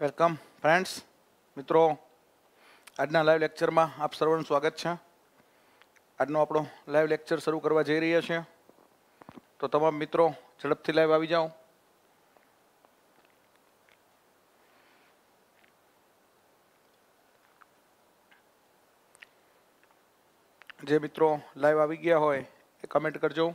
welcome friends મિત્રો આજના live લેક્ચરમાં આપ સર્વનું સ્વાગત છે આજનો આપણો લાઈવ લેક્ચર શરૂ કરવા જઈ રહ્યા છીએ તો તમામ મિત્રો ઝડપથી લાઈવ આવી જાઓ જે મિત્રો લાઈવ આવી ગયા હોય એ કમેન્ટ કરજો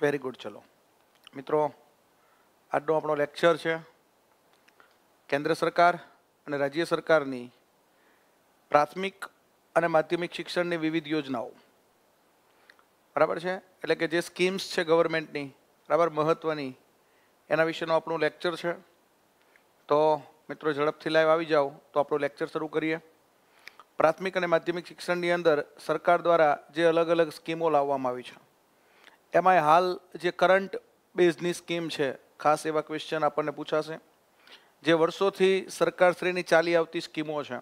વેરી ગુડ ચલો મિત્રો આજનો આપણો લેક્ચર છે કેન્દ્ર સરકાર અને રાજ્ય સરકારની પ્રાથમિક અને માધ્યમિક શિક્ષણની વિવિધ યોજનાઓ બરાબર છે એટલે કે જે સ્કીમ્સ છે ગવર્મેન્ટની બરાબર મહત્ત્વની એના વિશેનું આપણું લેક્ચર છે તો મિત્રો ઝડપથી લાઈવ આવી જાઓ તો આપણું લેક્ચર શરૂ કરીએ પ્રાથમિક અને માધ્યમિક શિક્ષણની અંદર સરકાર દ્વારા જે અલગ અલગ સ્કીમો લાવવામાં આવી છે એમાંય હાલ જે કરંટ બેઝની સ્કીમ છે ખાસ એવા ક્વેશ્ચન આપણને પૂછાશે જે વર્ષોથી સરકારશ્રીની ચાલી આવતી સ્કીમો છે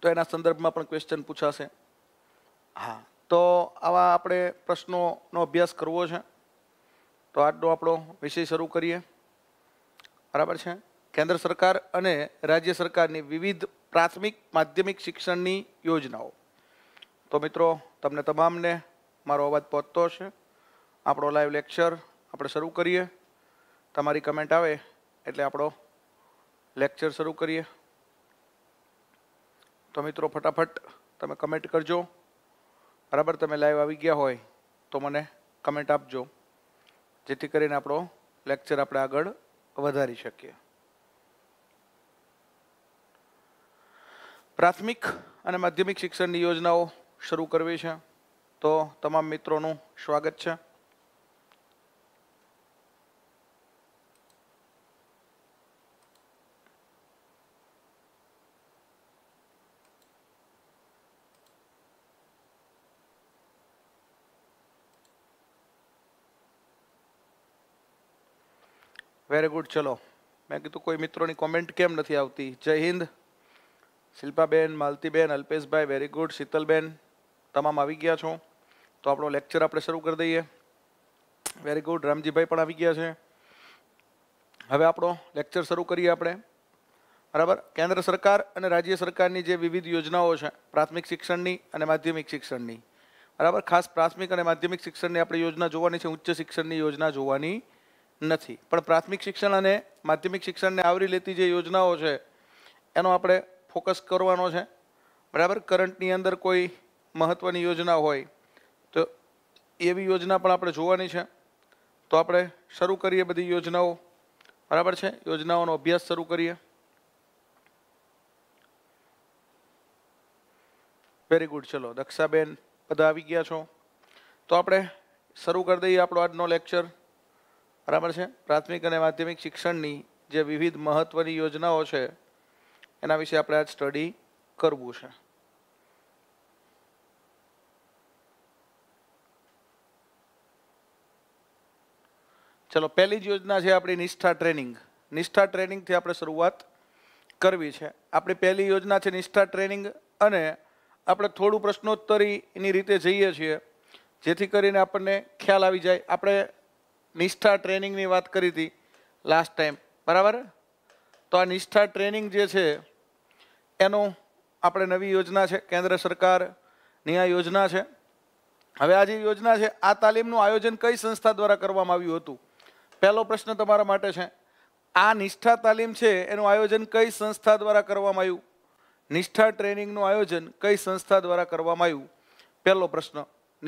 તો એના સંદર્ભમાં પણ ક્વેશ્ચન પૂછાશે હા તો આવા આપણે પ્રશ્નોનો અભ્યાસ કરવો છે તો આજનો આપણો વિષય શરૂ કરીએ બરાબર છે કેન્દ્ર સરકાર અને રાજ્ય સરકારની વિવિધ પ્રાથમિક માધ્યમિક શિક્ષણની યોજનાઓ તો મિત્રો તમને તમામને મારો અવાજ પહોંચતો હશે આપણો લાઈવ લેક્ચર આપણે શરૂ કરીએ તમારી કમેન્ટ આવે એટલે આપણો લેક્ચર શરૂ કરીએ તો મિત્રો ફટાફટ તમે કમેન્ટ કરજો બરાબર તમે લાઈવ આવી ગયા હોય તો મને કમેન્ટ આપજો જેથી કરીને આપણો લેક્ચર આપણે આગળ વધારી શકીએ પ્રાથમિક અને માધ્યમિક શિક્ષણની યોજનાઓ શરૂ કરવી છે તો તમામ મિત્રોનું સ્વાગત છે વેરી ગુડ ચલો મેં કીધું કોઈ મિત્રોની કોમેન્ટ કેમ નથી આવતી જય હિન્દ શિલ્પાબેન માલતીબેન અલ્પેશભાઈ વેરી ગુડ શીતલબેન તમામ આવી ગયા છો તો આપણો લેક્ચર આપણે શરૂ કરી દઈએ વેરી ગુડ રામજીભાઈ પણ આવી ગયા છે હવે આપણો લેક્ચર શરૂ કરીએ આપણે બરાબર કેન્દ્ર સરકાર અને રાજ્ય સરકારની જે વિવિધ યોજનાઓ છે પ્રાથમિક શિક્ષણની અને માધ્યમિક શિક્ષણની બરાબર ખાસ પ્રાથમિક અને માધ્યમિક શિક્ષણની આપણે યોજના જોવાની છે ઉચ્ચ શિક્ષણની યોજના જોવાની નથી પણ પ્રાથમિક શિક્ષણ અને માધ્યમિક શિક્ષણને આવરી લેતી જે યોજનાઓ છે એનો આપણે ફોકસ કરવાનો છે બરાબર કરંટની અંદર કોઈ મહત્ત્વની યોજના હોય તો એવી યોજના પણ આપણે જોવાની છે તો આપણે શરૂ કરીએ બધી યોજનાઓ બરાબર છે યોજનાઓનો અભ્યાસ શરૂ કરીએ વેરી ગુડ ચલો દક્ષાબેન બધા આવી ગયા છો તો આપણે શરૂ કરી દઈએ આપણો આજનો લેક્ચર બરાબર છે પ્રાથમિક અને માધ્યમિક શિક્ષણની જે વિવિધ મહત્ત્વની યોજનાઓ છે એના વિશે આપણે આજ સ્ટડી કરવું છે ચલો પહેલી જ યોજના છે આપણી નિષ્ઠા ટ્રેનિંગ નિષ્ઠા ટ્રેનિંગથી આપણે શરૂઆત કરવી છે આપણી પહેલી યોજના છે નિષ્ઠા ટ્રેનિંગ અને આપણે થોડું પ્રશ્નોત્તરીની રીતે જઈએ છીએ જેથી કરીને આપણને ખ્યાલ આવી જાય આપણે નિષ્ઠા ટ્રેનિંગની વાત કરી હતી લાસ્ટ ટાઈમ બરાબર તો આ નિષ્ઠા ટ્રેનિંગ જે છે એનું આપણે નવી યોજના છે કેન્દ્ર સરકારની આ યોજના છે હવે આ જે યોજના છે આ તાલીમનું આયોજન કઈ સંસ્થા દ્વારા કરવામાં આવ્યું હતું પહેલો પ્રશ્ન તમારા માટે છે આ નિષ્ઠા તાલીમ છે એનું આયોજન કઈ સંસ્થા દ્વારા કરવામાં આવ્યું નિષ્ઠા ટ્રેનિંગનું આયોજન કઈ સંસ્થા દ્વારા કરવામાં આવ્યું પહેલો પ્રશ્ન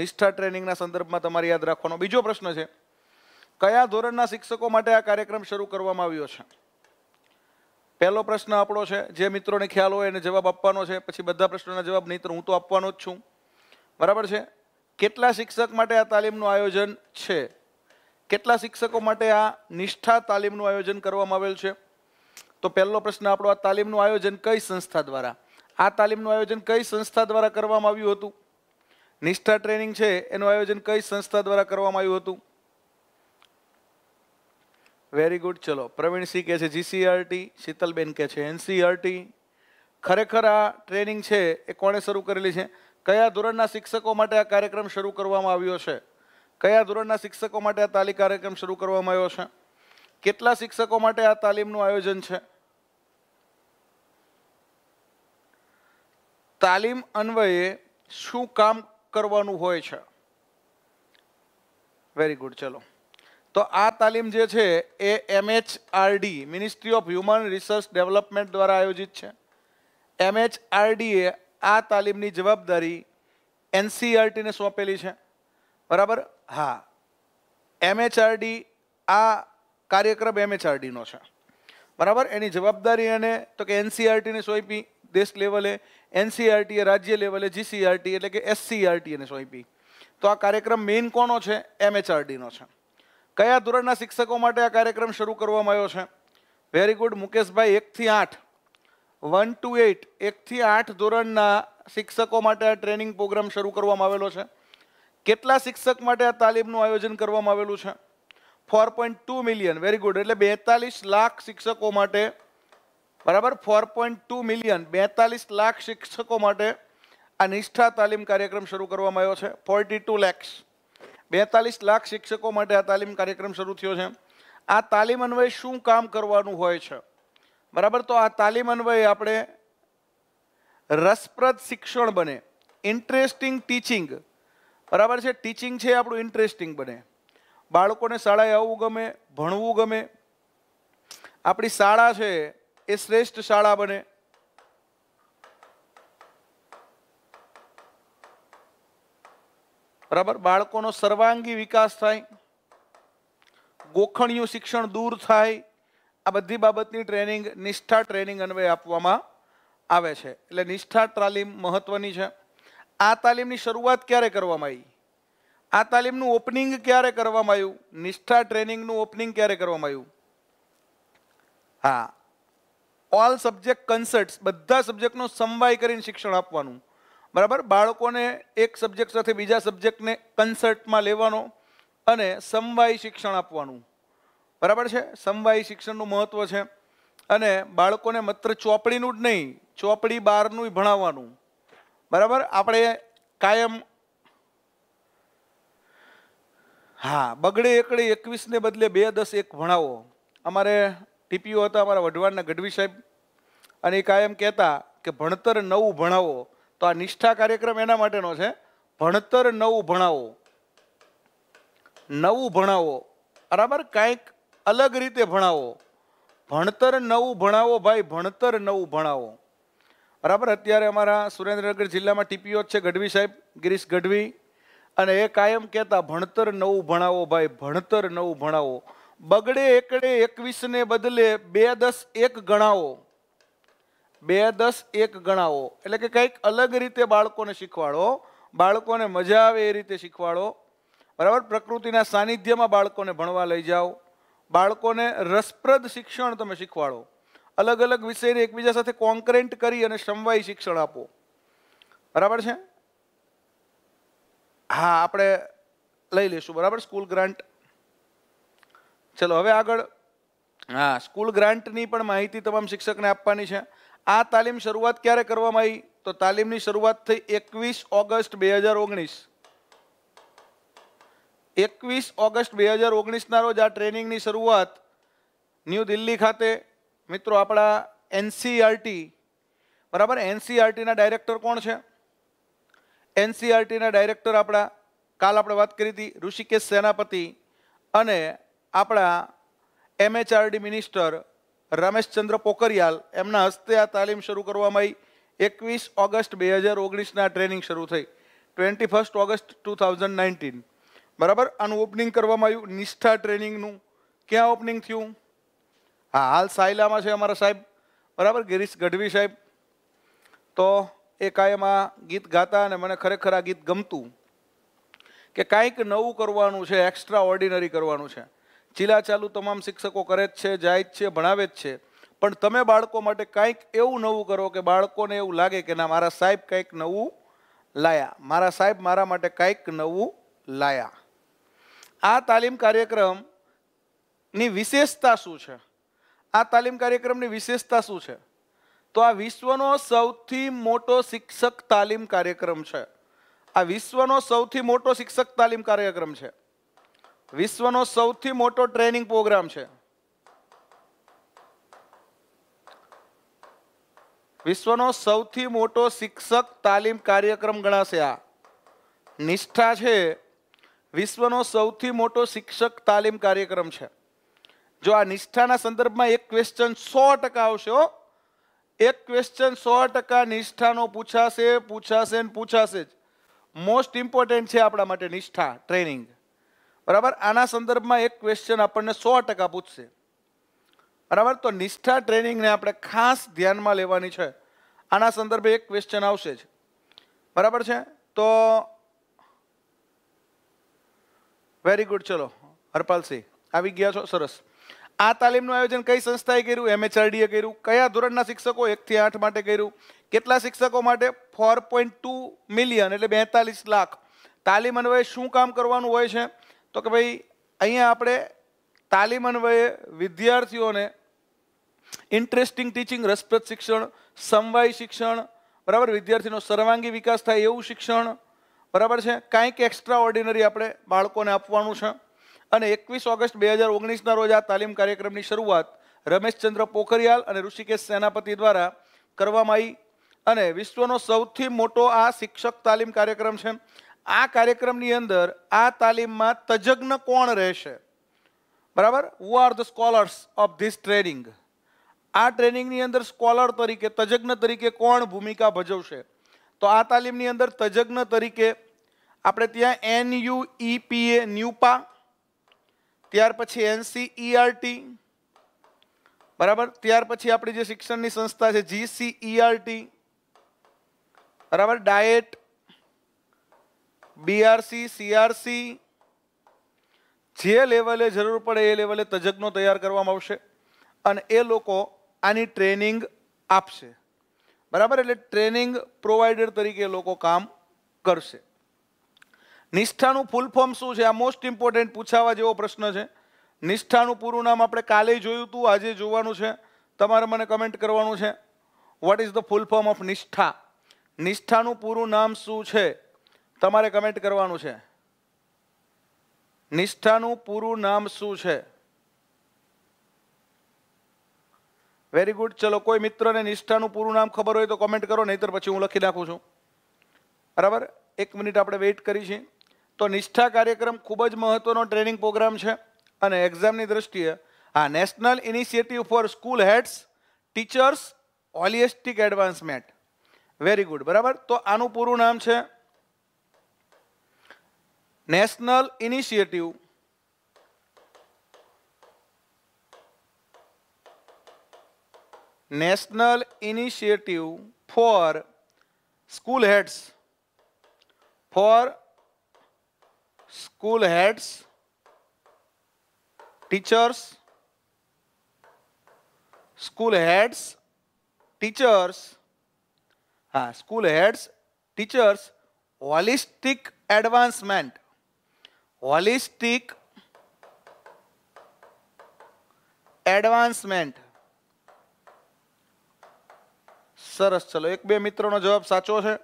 નિષ્ઠા ટ્રેનિંગના સંદર્ભમાં તમારે યાદ રાખવાનો બીજો પ્રશ્ન છે કયા ધોરણના શિક્ષકો માટે આ કાર્યક્રમ શરૂ કરવામાં આવ્યો છે પહેલો પ્રશ્ન આપણો છે જે મિત્રોને ખ્યાલ હોય એને જવાબ આપવાનો છે પછી બધા પ્રશ્નોના જવાબ નહીં હું તો આપવાનો જ છું બરાબર છે કેટલા શિક્ષક માટે આ તાલીમનું આયોજન છે કેટલા શિક્ષકો માટે આ નિષ્ઠા તાલીમનું આયોજન કરવામાં આવેલ છે તો પહેલો પ્રશ્ન આપણો આ તાલીમનું આયોજન કઈ સંસ્થા દ્વારા આ તાલીમનું આયોજન કઈ સંસ્થા દ્વારા કરવામાં આવ્યું હતું નિષ્ઠા ટ્રેનિંગ છે એનું આયોજન કઈ સંસ્થા દ્વારા કરવામાં આવ્યું હતું વેરી ગુડ ચલો પ્રવીણસિંહ કહે છે જીસીઆરટી e શીતલબેન કહે છે એનસીઆરટી e ખરેખર આ ટ્રેનિંગ છે એ કોણે શરૂ કરેલી છે કયા ધોરણના શિક્ષકો માટે આ કાર્યક્રમ શરૂ કરવામાં આવ્યો છે કયા ધોરણના શિક્ષકો માટે આ તાલીમ કાર્યક્રમ શરૂ કરવામાં આવ્યો છે કેટલા શિક્ષકો માટે આ તાલીમનું આયોજન છે તાલીમ અન્વયે શું કામ કરવાનું હોય છે વેરી ગુડ ચલો તો આ તાલીમ જે છે એ MHRD ministry of human research development દ્વારા આયોજિત છે એમએચઆરડીએ આ તાલીમની જવાબદારી એનસીઆરટીને e સોંપેલી છે બરાબર હા એમએચઆરડી આ કાર્યક્રમ એમએચઆરડીનો છે બરાબર એની જવાબદારી એને તો કે એનસીઆરટીને e સોંપી દેશ લેવલે એનસીઆરટીએ e રાજ્ય લેવલે જીસીઆરટી e એટલે કે એસસીઆરટી સોંપી તો આ કાર્યક્રમ મેઇન કોનો છે એમએચઆરડીનો છે કયા ધોરણના શિક્ષકો માટે આ કાર્યક્રમ શરૂ કરવામાં આવ્યો છે વેરી ગુડ મુકેશભાઈ એકથી આઠ વન ટુ એટ એકથી આઠ ધોરણના શિક્ષકો માટે આ ટ્રેનિંગ પ્રોગ્રામ શરૂ કરવામાં આવેલો છે કેટલા શિક્ષક માટે આ તાલીમનું આયોજન કરવામાં આવેલું છે four point two million very good એટલે બેતાલીસ લાખ શિક્ષકો માટે બરાબર ફોર પોઈન્ટ ટુ મિલિયન બેતાલીસ લાખ શિક્ષકો માટે આ નિષ્ઠા તાલીમ કાર્યક્રમ શરૂ કરવામાં આવ્યો છે ફોર્ટી ટુ લેક્સ બેતાલીસ લાખ શિક્ષકો માટે આ તાલીમ કાર્યક્રમ શરૂ થયો છે આ તાલીમ અન્વયે શું કામ કરવાનું હોય છે બરાબર તો આ તાલીમ અન્વયે આપણે રસપ્રદ શિક્ષણ બને ઇન્ટરેસ્ટિંગ ટીચિંગ બરાબર છે ટીચિંગ છે આપણું ઇન્ટરેસ્ટિંગ બને બાળકોને શાળાએ આવવું ગમે ભણવું ગમે આપણી શાળા છે એ શ્રેષ્ઠ શાળા બને બરાબર બાળકોનો સર્વાંગી વિકાસ થાય ગોખણિયું શિક્ષણ દૂર થાય આ બધી બાબતની ટ્રેનિંગ નિષ્ઠા ટ્રેનિંગ અન્વયે આપવામાં આવે છે એટલે નિષ્ઠા તાલીમ મહત્વની છે આ તાલીમની શરૂઆત ક્યારે કરવામાં આવી આ તાલીમનું ઓપનિંગ ક્યારે કરવામાં આવ્યું નિષ્ઠા ટ્રેનિંગનું ઓપનિંગ ક્યારે કરવામાં આવ્યું હા ઓલ સબ્જેક્ટ કન્સર્ટ્સ બધા સબ્જેક્ટનો સમવાય કરીને શિક્ષણ આપવાનું બરાબર બાળકોને એક સબ્જેક્ટ સાથે બીજા સબ્જેક્ટને કન્સર્ટમાં લેવાનો અને સમવાય શિક્ષણ આપવાનું બરાબર છે સમવાય શિક્ષણનું મહત્ત્વ છે અને બાળકોને માત્ર ચોપડીનું જ નહીં ચોપડી બહારનું ભણાવવાનું બરાબર આપણે કાયમ હા બગડે એકડે એકવીસને બદલે બે દસ એક ભણાવો અમારે ટીપીઓ હતા અમારા વઢવાણના ગઢવી સાહેબ અને એ કાયમ કહેતા કે ભણતર નવું ભણાવો તો આ નિષ્ઠા કાર્યક્રમ એના માટેનો છે ભણતર નવું ભણાવો નવું ભણાવો બરાબર કાંઈક અલગ રીતે ભણાવો ભણતર નવું ભણાવો ભાઈ ભણતર નવું ભણાવો બરાબર અત્યારે અમારા સુરેન્દ્રનગર જિલ્લામાં ટીપીઓ છે ગઢવી સાહેબ ગિરીશ ગઢવી અને એ કાયમ કહેતા ભણતર નવું ભણાવો ભાઈ ભણતર નવું ભણાવો બગડે એકડે એકવીસને બદલે બે દસ એક ગણાવો બે દસ એક ગણાવો એટલે કે કંઈક અલગ રીતે બાળકોને શીખવાડો બાળકોને મજા આવે એ રીતે શીખવાડો બરાબર પ્રકૃતિના સાનિધ્યમાં બાળકોને ભણવા લઈ જાઓ બાળકોને રસપ્રદ શિક્ષણ તમે શીખવાડો અલગ અલગ વિષયને એકબીજા સાથે કોન્કરેન્ટ કરી અને સમવાય શિક્ષણ આપો બરાબર છે હા આપણે લઈ લઈશું બરાબર સ્કૂલ ગ્રાન્ટ ચલો હવે આગળ હા સ્કૂલ ગ્રાન્ટની પણ માહિતી તમામ શિક્ષકને આપવાની છે આ તાલીમ શરૂઆત ક્યારે કરવામાં આવી તો તાલીમની શરૂઆત થઈ એકવીસ ઓગસ્ટ બે હજાર ઓગણીસ એકવીસ ઓગસ્ટ બે હજાર ઓગણીસના રોજ આ ટ્રેનિંગની શરૂઆત ન્યૂ દિલ્હી ખાતે મિત્રો આપણા એનસીઆરટી e બરાબર એનસીઆરટીના e ડાયરેક્ટર કોણ છે એનસીઆરટીના e ડાયરેક્ટર આપણા કાલ આપણે વાત કરી હતી ઋષિકેશ સેનાપતિ અને આપણા એમએચઆરડી મિનિસ્ટર રમેશચંદ્ર પોખરિયાલ એમના હસ્તે આ તાલીમ શરૂ કરવામાં આવી એકવીસ ઓગસ્ટ બે હજાર ઓગણીસના ટ્રેનિંગ શરૂ થઈ twenty first August two thousand nineteen બરાબર આનું ઓપનિંગ કરવામાં આવ્યું નિષ્ઠા ટ્રેનિંગનું ક્યાં ઓપનિંગ થયું હા હાલ સાયલામાં છે અમારા સાહેબ બરાબર ગિરીશ ગઢવી સાહેબ તો એ કાયમ આ ગીત ગાતા અને મને ખરેખર આ ગીત ગમતું કે કાંઈક નવું કરવાનું છે એક્સ્ટ્રા ઓર્ડિનરી કરવાનું છે ચીલા ચાલુ તમામ શિક્ષકો કરે જ છે જાય જ છે ભણાવે જ છે પણ તમે બાળકો માટે કાંઈક એવું નવું કરો કે બાળકોને એવું લાગે કે ના મારા સાહેબ કાંઈક નવું લાયા મારા સાહેબ મારા માટે કંઈક નવું લાયા આ તાલીમ કાર્યક્રમની વિશેષતા શું છે આ તાલીમ કાર્યક્રમની વિશેષતા શું છે તો આ વિશ્વનો સૌથી મોટો શિક્ષક તાલીમ કાર્યક્રમ છે આ વિશ્વનો સૌથી મોટો શિક્ષક તાલીમ કાર્યક્રમ છે વિશ્વનો સૌથી મોટો ટ્રેનિંગ પ્રોગ્રામ છે વિશ્વનો સૌથી મોટો શિક્ષક તાલીમ કાર્યક્રમ ગણાશે આ નિષ્ઠા છે વિશ્વનો સૌથી મોટો શિક્ષક તાલીમ કાર્યક્રમ છે જો આ નિષ્ઠાના સંદર્ભમાં એક ક્વેશ્ચન સો ટકા આવશે એક ક્વેશ્ચન સો ટકા નિષ્ઠાનો પૂછાશે પૂછાશે ને પૂછાશે જ મોસ્ટ ઇમ્પોર્ટન્ટ છે આપણા માટે નિષ્ઠા ટ્રેનિંગ બરાબર આના સંદર્ભમાં એક ક્વેશ્ચન આપણને સો ટકા પૂછશે બરાબર તો નિષ્ઠા ટ્રેનિંગને આપણે ખાસ ધ્યાનમાં લેવાની છે આના સંદર્ભે એક ક્વેશ્ચન આવશે જ બરાબર છે તો વેરી ગુડ ચલો હરપાલસિંહ આવી ગયા છો સરસ આ તાલીમનું આયોજન કઈ સંસ્થાએ કર્યું એમએચઆરડીએ કર્યું કયા ધોરણના શિક્ષકો એકથી આઠ માટે કર્યું કેટલા શિક્ષકો માટે ફોર પોઈન્ટ ટુ મિલિયન એટલે બેતાલીસ લાખ તાલીમ અન્વયે શું કામ કરવાનું હોય છે તો કે ભાઈ અહીંયા આપણે તાલીમ અન્વયે વિદ્યાર્થીઓને ઇન્ટરેસ્ટિંગ ટીચિંગ રસપ્રદ શિક્ષણ સમવાય શિક્ષણ બરાબર વિદ્યાર્થીનો સર્વાંગી વિકાસ થાય એવું શિક્ષણ બરાબર છે કાંઈક એક્સ્ટ્રા ઓર્ડિનરી આપણે બાળકોને આપવાનું છે અને એકવીસ ઓગસ્ટ બે હજાર ઓગણીસના રોજ આ તાલીમ કાર્યક્રમની શરૂઆત રમેશચંદ્ર પોખરિયાલ અને ઋષિકેશ સેનાપતિ દ્વારા કરવામાં આવી અને વિશ્વનો સૌથી મોટો આ શિક્ષક તાલીમ કાર્યક્રમ છે આ કાર્યક્રમની અંદર આ તાલીમમાં તજજ્ઞ કોણ રહેશે બરાબર who are the scholars of this training આ ટ્રેનિંગની અંદર સ્કોલર તરીકે તજજ્ઞ તરીકે કોણ ભૂમિકા ભજવશે તો આ તાલીમની અંદર તજજ્ઞ તરીકે આપણે ત્યાં એનયુઈપીએ e ન્યુપા ત્યાર પછી એનસીઈઆરટી e બરાબર ત્યાર પછી આપણી જે શિક્ષણની સંસ્થા છે જીસીઈઆરટી e બરાબર ડાયેટ બીઆરસી સીઆરસી જે લેવલે જરૂર પડે એ લેવલે તજજ્ઞો તૈયાર કરવામાં આવશે અને એ લોકો આની ટ્રેનિંગ આપશે બરાબર એટલે ટ્રેનિંગ પ્રોવાઈડર તરીકે લોકો કામ કરશે નિષ્ઠાનું ફૂલ ફોર્મ શું છે આ મોસ્ટ ઇમ્પોર્ટન્ટ પૂછાવા જેવો પ્રશ્ન છે નિષ્ઠાનું પૂરું નામ આપણે કાલે જોયું હતું આજે જોવાનું છે તમારે મને કમેન્ટ કરવાનું છે what is the full form of Nishtha નિષ્ઠાનું પૂરું નામ શું છે તમારે કમેન્ટ કરવાનું છે નિષ્ઠાનું પૂરું નામ શું છે વેરી ગુડ ચલો કોઈ મિત્રને નિષ્ઠાનું પૂરું નામ ખબર હોય તો કોમેન્ટ કરો નહીતર પછી હું લખી નાખું છું બરાબર એક મિનિટ આપણે વેઇટ કરી તો નિષ્ઠા કાર્યક્રમ ખૂબ જ મહત્વનો ટ્રેનિંગ પ્રોગ્રામ છે અને એક્ઝામની દ્રષ્ટિએ આ national initiative for school heads teachers holistic advancement very good બરાબર તો આનું પૂરું નામ છે national initiative national initiative for school heads for school heads teachers school heads teachers ha school heads teachers holistic advancement holistic advancement સરસ ચલો એક બે મિત્રોનો જવાબ સાચો છે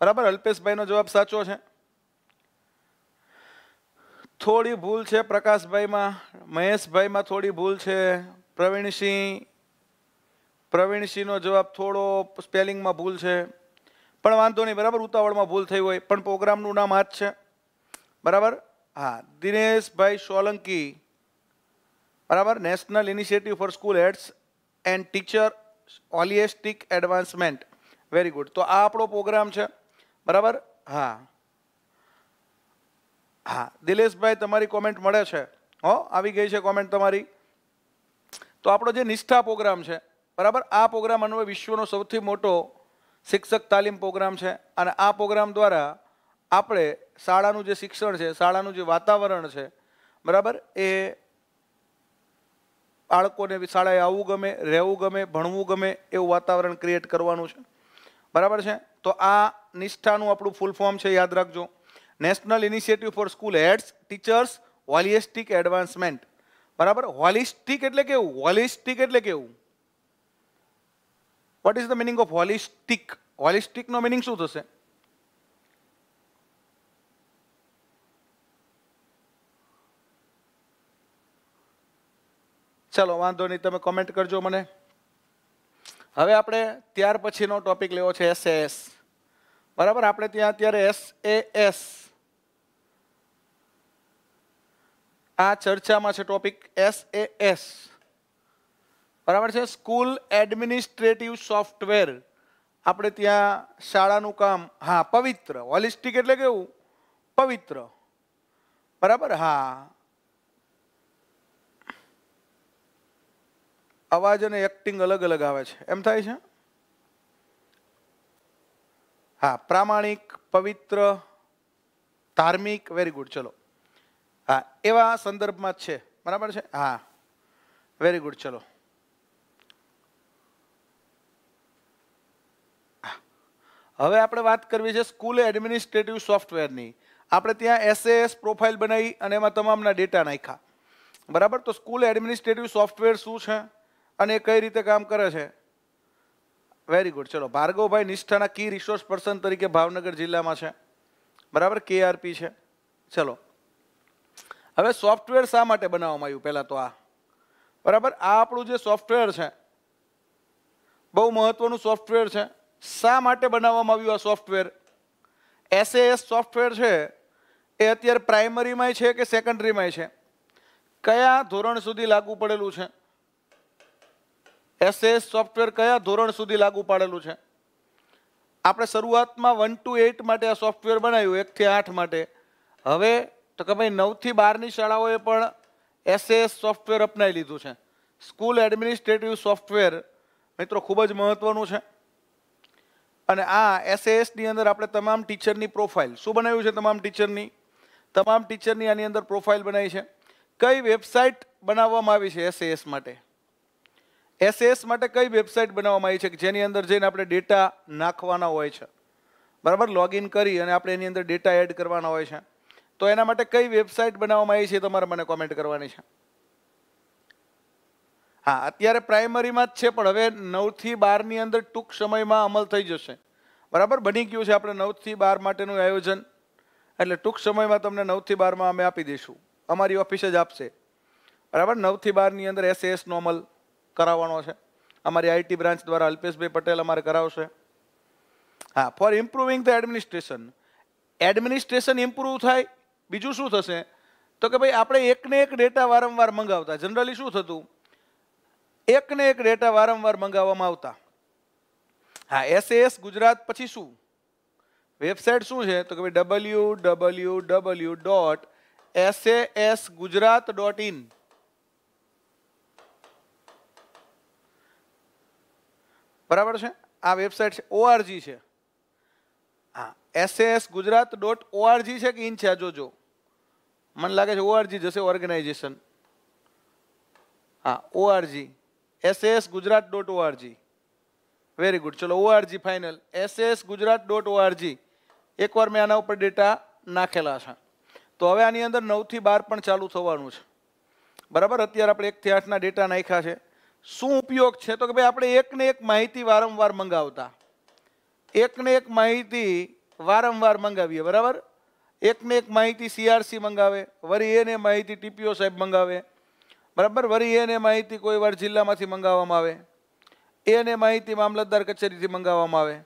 બરાબર અલ્પેશભાઈનો જવાબ સાચો છે થોડી ભૂલ છે પ્રકાશભાઈમાં મહેશભાઈમાં થોડી ભૂલ છે પ્રવીણસિંહ પ્રવીણસિંહનો જવાબ થોડો સ્પેલિંગમાં ભૂલ છે પણ વાંધો નહીં બરાબર ઉતાવળમાં ભૂલ થઈ હોય પણ પ્રોગ્રામનું નામ આ જ છે બરાબર હા દિનેશભાઈ સોલંકી બરાબર national initiative for school heads and teacher holistic advancement very good તો આ આપણો પ્રોગ્રામ છે બરાબર હા હા દિલેશભાઈ તમારી કોમેન્ટ મળે છે હો આવી ગઈ છે કોમેન્ટ તમારી તો આપણો જે નિષ્ઠા પ્રોગ્રામ છે બરાબર આ પ્રોગ્રામ અન્વય વિશ્વનો સૌથી મોટો શિક્ષક તાલીમ પ્રોગ્રામ છે અને આ પ્રોગ્રામ દ્વારા આપણે શાળાનું જે શિક્ષણ છે શાળાનું જે વાતાવરણ છે બરાબર એ બાળકોને શાળાએ આવવું ગમે રહેવું ગમે ભણવું ગમે એવું વાતાવરણ ક્રિએટ કરવાનું છે બરાબર છે તો આ નિષ્ઠાનું આપણું ફૂલ ફોર્મ છે યાદ રાખજો national initiative for school heads teachers holistic advancement બરાબર હોલિસ્ટિક એટલે કેવું હોલિસ્ટિક એટલે કેવું what is the meaning of holistic હોલિસ્ટિકનો મિનિંગ શું થશે ચાલો વાંધો નહીં તમે કોમેન્ટ કરજો મને હવે આપણે ત્યાર પછીનો ટોપિક લેવો છે એસ એસ બરાબર આપણે ત્યાં અત્યારે એસ એ એસ આ ચર્ચામાં છે ટોપિક એસ એ એસ બરાબર છે સ્કૂલ એડમિનિસ્ટ્રેટિવ સોફ્ટવેર આપણે ત્યાં શાળાનું કામ હા પવિત્ર હોલિસ્ટિક એટલે કેવું પવિત્ર બરાબર હા અવાજ અને એક્ટિંગ અલગ અલગ આવે છે એમ થાય છે હા પ્રામાણિક પવિત્ર ધાર્મિક વેરી ગુડ ચલો હા એવા સંદર્ભમાં જ છે બરાબર છે હા વેરી ગુડ ચલો હવે આપણે વાત કરવી છે સ્કૂલ એડમિનિસ્ટ્રેટિવ સોફ્ટવેરની આપણે ત્યાં એસએએસ પ્રોફાઇલ બનાવી અને એમાં તમામના ડેટા નાખ્યા બરાબર તો સ્કૂલ એડમિનિસ્ટ્રેટિવ સોફ્ટવેર શું છે અને એ કઈ રીતે કામ કરે છે વેરી ગુડ ચલો ભાર્ગવભાઈ નિષ્ઠાના કી રિસોર્સ પર્સન તરીકે ભાવનગર જિલ્લામાં છે બરાબર કેઆરપી છે ચલો હવે સોફ્ટવેર શા માટે બનાવવામાં આવ્યું પહેલાં તો આ બરાબર આ આપણું જે સોફ્ટવેર છે બહુ મહત્વનું સોફ્ટવેર છે શા માટે બનાવવામાં આવ્યું આ સોફ્ટવેર એસએએસ સોફ્ટવેર છે એ અત્યારે પ્રાઇમરીમાંય છે કે સેકન્ડરીમાંય છે કયા ધોરણ સુધી લાગુ પડેલું છે એસએએસ સોફ્ટવેર કયા ધોરણ સુધી લાગુ પાડેલું છે આપણે શરૂઆતમાં વન ટુ એઇટ માટે આ સોફ્ટવેર બનાવ્યું એકથી આઠ માટે હવે તો કે ભાઈ નવથી બારની શાળાઓએ પણ એસએએસ સોફ્ટવેર અપનાવી લીધું છે સ્કૂલ એડમિનિસ્ટ્રેટિવ સોફ્ટવેર મિત્રો ખૂબ જ મહત્વનું છે અને આ એસએએસની અંદર આપણે તમામ ટીચરની પ્રોફાઇલ શું બનાવ્યું છે તમામ ટીચરની તમામ ટીચરની આની અંદર પ્રોફાઇલ બનાવી છે કઈ વેબસાઇટ બનાવવામાં આવી છે એસએએસ માટે એસએએસ માટે કઈ વેબસાઇટ બનાવવામાં આવી છે કે જેની અંદર જઈને આપણે ડેટા નાખવાના હોય છે બરાબર લોગિન કરી અને આપણે એની અંદર ડેટા એડ કરવાના હોય છે તો એના માટે કઈ વેબસાઇટ બનાવવામાં આવી છે તમારે મને કોમેન્ટ કરવાની છે હા અત્યારે પ્રાઇમરીમાં જ છે પણ હવે નવથી બારની અંદર ટૂંક સમયમાં અમલ થઈ જશે બરાબર બની ગયું છે આપણે નવથી બાર માટેનું આયોજન એટલે ટૂંક સમયમાં તમને નવથી બારમાં અમે આપી દઈશું અમારી ઓફિસ જ આપશે બરાબર નવથી બારની અંદર એસએસ અમલ કરાવવાનો છે અમારી આઈટી બ્રાન્ચ દ્વારા અલ્પેશભાઈ પટેલ અમારે કરાવશે હા for improving the administration administration improve થાય બીજું શું થશે તો કે ભાઈ આપણે એકને એક ડેટા વારંવાર મંગાવતા જનરલી શું થતું એકને એક ડેટા વારંવાર મંગાવવામાં આવતા હા એસએએસ ગુજરાત પછી શું વેબસાઇટ શું છે તો કે ભાઈ W W W dot SAS Gujarat dot in બરાબર છે આ વેબસાઇટ છે ઓઆરજી છે હા એસએસ ગુજરાત ડોટ ઓઆરજી છે કે ઇન છે આ જોજો મને લાગે છે ઓઆરજી જશે ઓર્ગેનાઇઝેશન હા ORG SS Gujarat dot ORG very good ચલો ORG final SS Gujarat dot ORG એકવાર મેં આના ઉપર ડેટા નાખેલા છે તો હવે આની અંદર નવથી બાર પણ ચાલુ થવાનું છે બરાબર અત્યારે આપણે એકથી આઠના ડેટા નાખ્યા છે શું ઉપયોગ છે તો કે ભાઈ આપણે એકને એક માહિતી વારંવાર મંગાવતા એકને એક માહિતી વારંવાર મંગાવીએ બરાબર એકને એક માહિતી સીઆરસી મંગાવે વરી એને માહિતી ટીપીઓ સાહેબ મંગાવે બરાબર વરી એને માહિતી કોઈ વાર જિલ્લામાંથી મંગાવવામાં આવે એને માહિતી મામલતદાર કચેરીથી મંગાવવામાં આવે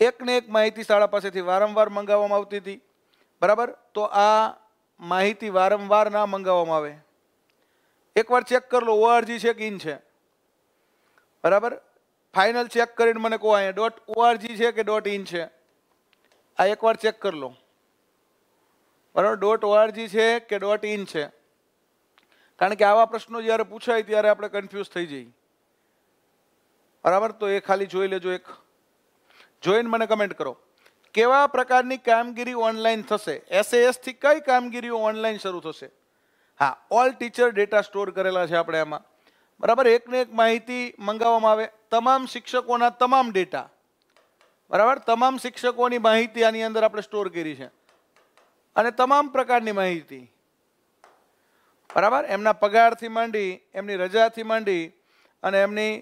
એકને એક માહિતી શાળા પાસેથી વારંવાર મંગાવવામાં આવતી હતી બરાબર તો આ માહિતી વારંવાર ના મંગાવવામાં આવે એકવાર ચેક કરી લો ઓઆરજી છે કે ઇન છે બરાબર ફાઇનલ ચેક કરીને મને કહો અહીંયા ડોટ ઓઆરજી છે કે ડોટ ઇન છે આ એકવાર ચેક કરી લો બરાબર ડોટ ઓઆરજી છે કે ડોટ ઇન છે કારણ કે આવા પ્રશ્નો જ્યારે પૂછાય ત્યારે આપણે કન્ફ્યુઝ થઈ જઈએ બરાબર તો એ ખાલી જોઈ લેજો એક જોઈને મને કમેન્ટ કરો કેવા પ્રકારની કામગીરી ઓનલાઈન થશે એસએએસથી કઈ કામગીરીઓ ઓનલાઈન શરૂ થશે હા ઓલ ટીચર ડેટા સ્ટોર કરેલા છે આપણે એમાં બરાબર એકને એક માહિતી મંગાવવામાં આવે તમામ શિક્ષકોના તમામ ડેટા બરાબર તમામ શિક્ષકોની માહિતી આની અંદર આપણે સ્ટોર કરી છે અને તમામ પ્રકારની માહિતી બરાબર એમના પગારથી માંડી એમની રજાથી માંડી અને એમની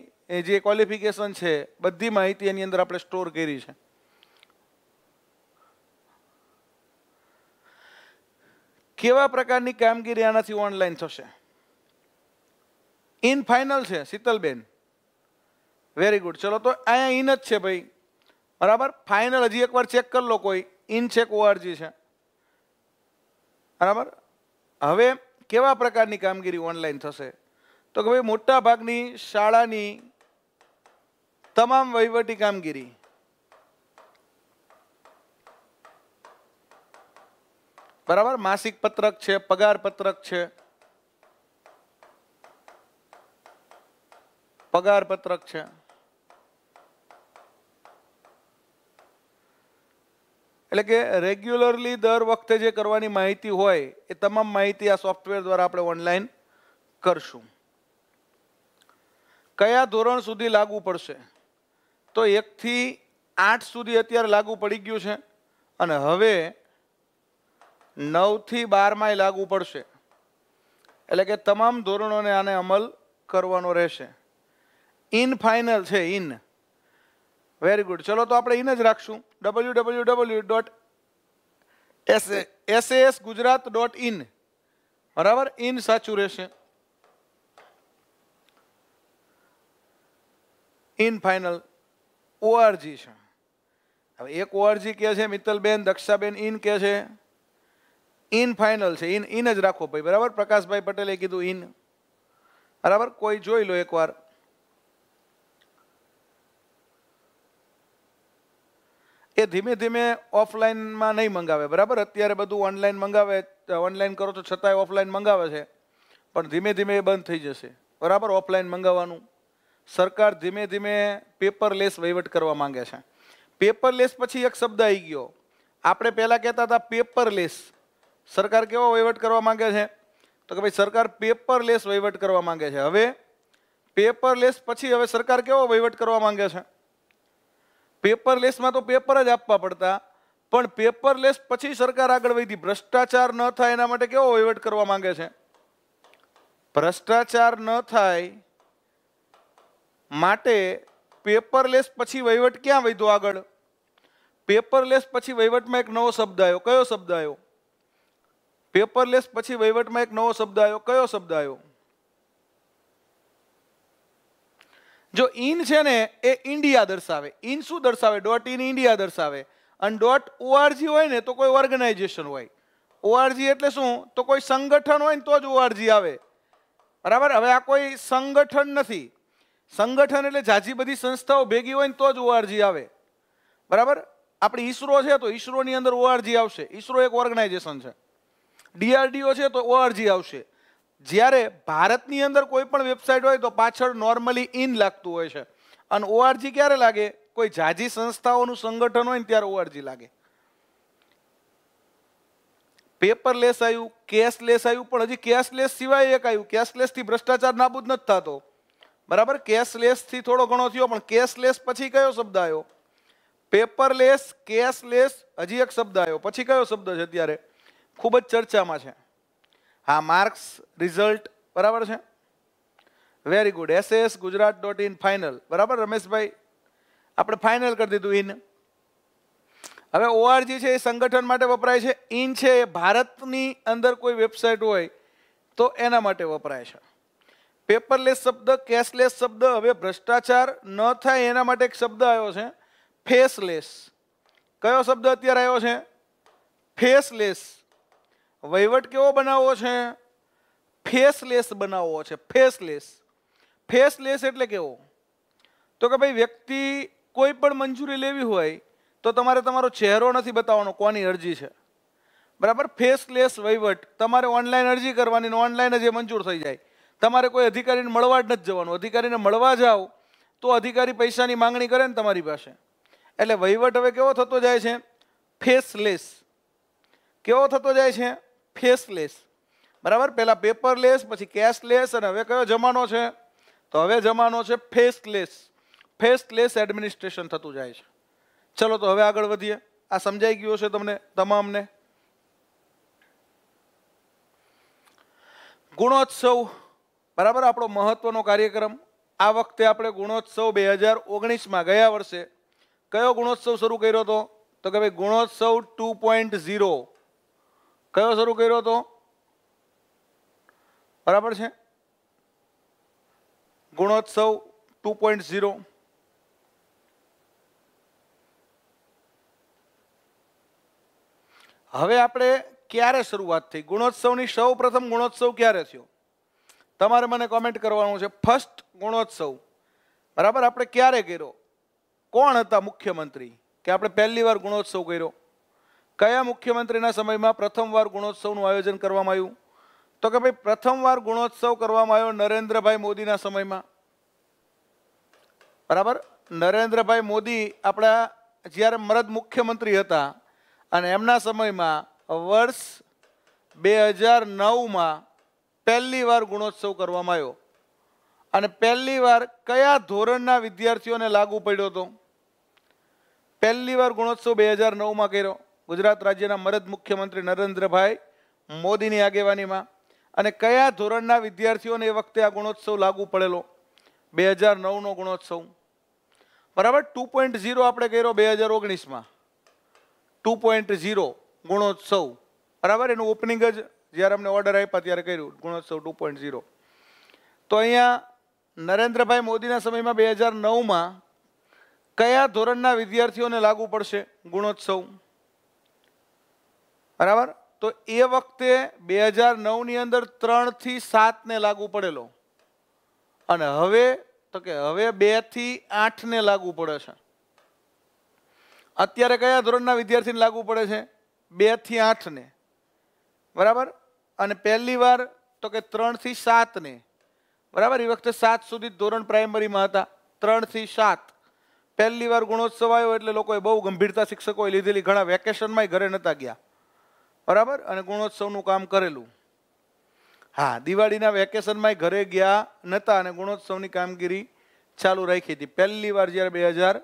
જે ક્વોલિફિકેશન છે બધી માહિતી એની અંદર આપણે સ્ટોર કરી છે કેવા પ્રકારની કામગીરી આનાથી ઓનલાઈન થશે ઇન ફાઇનલ છે શીતલબેન વેરી ગુડ ચલો તો અહીંયા ઇન જ છે ભાઈ બરાબર ફાઇનલ હજી એકવાર ચેક કરી લો કોઈ ઇનચેક ઓઆરજી છે બરાબર હવે કેવા પ્રકારની કામગીરી ઓનલાઈન થશે તો કે ભાઈ મોટા શાળાની તમામ વહીવટી કામગીરી બરાબર માસિક પત્રક છે પગાર પત્રક છે પગાર પત્રક છે એટલે કે રેગ્યુલરલી દર વખતે જે કરવાની માહિતી હોય એ તમામ માહિતી આ સોફ્ટવેર દ્વારા આપણે ઓનલાઈન કરશું કયા ધોરણ સુધી લાગુ પડશે તો એકથી આઠ સુધી અત્યારે લાગુ પડી ગયું છે અને હવે નવથી બારમાંય લાગુ પડશે એટલે કે તમામ ધોરણોને આને અમલ કરવાનો રહેશે ઇન ફાઇનલ છે ઇન વેરી ગુડ ચલો તો આપણે એને જ રાખશું W W W dot S SAS Gujarat dot in બરાબર ઇન સાચું રહેશે ઇન ફાઇનલ ઓઆરજી છે હવે એક ઓઆરજી કે છે મિત્તલબેન દક્ષાબેન ઇન કહે છે ઇન ફાઇનલ છે ઇન ઇન જ રાખો ભાઈ બરાબર પ્રકાશભાઈ પટેલે કીધું ઇન બરાબર કોઈ જોઈ લો એકવાર એ ધીમે ધીમે ઓફલાઈનમાં નહીં મંગાવે બરાબર અત્યારે બધું ઓનલાઈન મંગાવે ઓનલાઈન કરો તો છતાંય ઓફલાઈન મંગાવે છે પણ ધીમે ધીમે એ બંધ થઈ જશે બરાબર ઓફલાઈન મંગાવવાનું સરકાર ધીમે ધીમે પેપરલેસ વહીવટ કરવા માંગે છે પેપરલેસ પછી એક શબ્દ આવી ગયો આપણે પહેલાં કહેતા હતા પેપરલેસ સરકાર કેવો વહીવટ કરવા માંગે છે તો કે ભાઈ સરકાર પેપરલેસ વહીવટ કરવા માંગે છે હવે પેપરલેસ પછી હવે સરકાર કેવો વહીવટ કરવા માંગે છે પેપરલેસમાં તો પેપર જ આપવા પડતા પણ પેપરલેસ પછી સરકાર આગળ વધી ભ્રષ્ટાચાર ન થાય એના માટે કેવો વહીવટ કરવા માંગે છે ભ્રષ્ટાચાર ન થાય માટે પેપરલેસ પછી વહીવટ ક્યાં વધ્યો આગળ પેપરલેસ પછી વહીવટમાં એક નવો શબ્દ આવ્યો કયો શબ્દ આવ્યો પેપરલેસ પછી વહીવટમાં એક નવો શબ્દ આવ્યો કયો શબ્દ આવ્યો જો ઇન છે ને એ ઇન્ડિયા દર્શાવે ઇન શું દર્શાવે ડોટ ઇન ઇન્ડિયા દર્શાવે અને ડોટ ઓઆરજી હોય ને તો કોઈ ઓર્ગેનાઇઝેશન હોય ઓઆરજી એટલે શું તો કોઈ સંગઠન હોય ને તો જ ઓઆરજી આવે બરાબર હવે આ કોઈ સંગઠન નથી સંગઠન એટલે જાજી બધી સંસ્થાઓ ભેગી હોય ને તો જ ઓઆરજી આવે બરાબર આપણી ઈસરો છે તો ઈસરોની અંદર ઓઆરજી આવશે ઈસરો એક ઓર્ગેનાઇઝેશન છે ડીઆરડીઓ છે તો ઓઆરજી આવશે જ્યારે ભારતની અંદર કોઈ પણ વેબસાઇટ હોય તો પાછળ નોર્મલી ઇન લાગતું હોય છે અને ઓઆરજી ક્યારે લાગે કોઈ જાજી સંસ્થાઓનું સંગઠન હોય ને ત્યારે ઓઆરજી લાગે પેપરલેસ આવ્યું કેશલેસ આવ્યું પણ હજી કેશલેસ સિવાય એક આવ્યું કેશલેસથી ભ્રષ્ટાચાર નાબૂદ નથી થતો બરાબર કેશલેસથી થોડો ઘણો થયો પણ કેશલેસ પછી કયો શબ્દ આવ્યો પેપરલેસ કેશલેસ હજી એક શબ્દ આવ્યો પછી કયો શબ્દ છે અત્યારે ખૂબ જ ચર્ચામાં છે હા માર્ક્સ રિઝલ્ટ બરાબર છે very good SS Gujarat dot in final બરાબર રમેશભાઈ આપણે ફાઇનલ કરી દીધું ઇન હવે ઓઆરજી છે એ સંગઠન માટે વપરાય છે ઇન છે એ ભારતની અંદર કોઈ વેબસાઇટ હોય તો એના માટે વપરાય છે પેપરલેસ શબ્દ કેશલેસ શબ્દ હવે ભ્રષ્ટાચાર ન થાય એના માટે એક શબ્દ આવ્યો છે ફેસલેસ કયો શબ્દ અત્યારે આવ્યો છે ફેસલેસ વહીવટ કેવો બનાવવો છે ફેસલેસ બનાવવો છે ફેસલેસ ફેસલેસ એટલે કેવો તો કે ભાઈ વ્યક્તિ કોઈ પણ મંજૂરી લેવી હોય તો તમારે તમારો ચહેરો નથી બતાવવાનો કોની અરજી છે બરાબર ફેસલેસ વહીવટ તમારે ઓનલાઈન અરજી કરવાની ને ઓનલાઈન જ એ મંજૂર થઈ જાય તમારે કોઈ અધિકારીને મળવા જ નથી જવાનું અધિકારીને મળવા જાઓ તો અધિકારી પૈસાની માંગણી કરે ને તમારી પાસે એટલે વહીવટ હવે કેવો થતો જાય છે ફેસલેસ કેવો થતો જાય છે ફેસલેસ બરાબર પહેલાં પેપરલેસ પછી કેશલેસ અને હવે કયો જમાનો છે તો હવે જમાનો છે ફેસલેસ ફેસલેસ એડમિનિસ્ટ્રેશન થતું જાય છે ચલો તો હવે આગળ વધીએ આ સમજાઈ ગયું છે તમને તમામને ગુણોત્સવ બરાબર આપણો મહત્વનો કાર્યક્રમ આ વખતે આપણે ગુણોત્સવ બે હજાર ઓગણીસમાં ગયા વર્ષે કયો ગુણોત્સવ શરૂ કર્યો હતો તો કે ભાઈ ગુણોત્સવ ટુ પોઈન્ટ ઝીરો કયો શરૂ કર્યો હતો બરાબર છે ગુણોત્સવ ટુ પોઈન્ટ ઝીરો હવે આપણે ક્યારે શરૂઆત થઈ ગુણોત્સવની સૌ પ્રથમ ગુણોત્સવ ક્યારે થયો તમારે મને કોમેન્ટ કરવાનું છે ફર્સ્ટ ગુણોત્સવ બરાબર આપણે ક્યારે કર્યો કોણ હતા મુખ્યમંત્રી કે આપણે પહેલી વાર ગુણોત્સવ કર્યો કયા મુખ્યમંત્રીના સમયમાં પ્રથમવાર ગુણોત્સવનું આયોજન કરવામાં આવ્યું તો કે ભાઈ પ્રથમવાર ગુણોત્સવ કરવામાં આવ્યો નરેન્દ્રભાઈ મોદીના સમયમાં બરાબર નરેન્દ્રભાઈ મોદી આપણા જ્યારે મરદ મુખ્યમંત્રી હતા અને એમના સમયમાં વર્ષ બે હજાર નવમાં પહેલી વાર ગુણોત્સવ કરવામાં આવ્યો અને પહેલી વાર કયા ધોરણના વિદ્યાર્થીઓને લાગુ પડ્યો હતો પહેલી વાર ગુણોત્સવ બે હજાર નવમાં કર્યો ગુજરાત રાજ્યના મરદ મુખ્યમંત્રી નરેન્દ્રભાઈ મોદીની આગેવાનીમાં અને કયા ધોરણના વિદ્યાર્થીઓને એ વખતે આ ગુણોત્સવ લાગુ પડેલો બે હજાર નવનો ગુણોત્સવ બરાબર ટુ પોઈન્ટ ઝીરો આપણે કર્યો બે હજાર ઓગણીસમાં ટુ પોઈન્ટ ઝીરો ગુણોત્સવ બરાબર એનું ઓપનિંગ જ જ્યારે અમને ઓર્ડર આપ્યા ત્યારે કર્યું ગુણોત્સવ ટુ પોઈન્ટ ઝીરો તો અહીંયા નરેન્દ્રભાઈ મોદીના સમયમાં બે હજાર નવમાં કયા ધોરણના વિદ્યાર્થીઓને લાગુ પડશે ગુણોત્સવ બરાબર તો એ વખતે બે હજાર નવની અંદર ત્રણથી સાતને લાગુ પડેલો અને હવે તો કે હવે બેથી આઠને લાગુ પડે છે અત્યારે કયા ધોરણના વિદ્યાર્થીને લાગુ પડે છે બેથી આઠને બરાબર અને પહેલી વાર તો કે ત્રણથી સાતને બરાબર એ વખતે સાત સુધી ધોરણ પ્રાઇમરીમાં હતા ત્રણથી સાત પહેલી વાર ગુણોત્સવ આવ્યો એટલે લોકોએ બહુ ગંભીરતા શિક્ષકોએ લીધેલી ઘણા વેકેશનમાં ઘરે નહોતા ગયા બરાબર અને ગુણોત્સવનું કામ કરેલું હા દિવાળીના વેકેશનમાંય ઘરે ગયા નહોતા અને ગુણોત્સવની કામગીરી ચાલુ રાખી હતી પહેલી વાર જ્યારે બે હજાર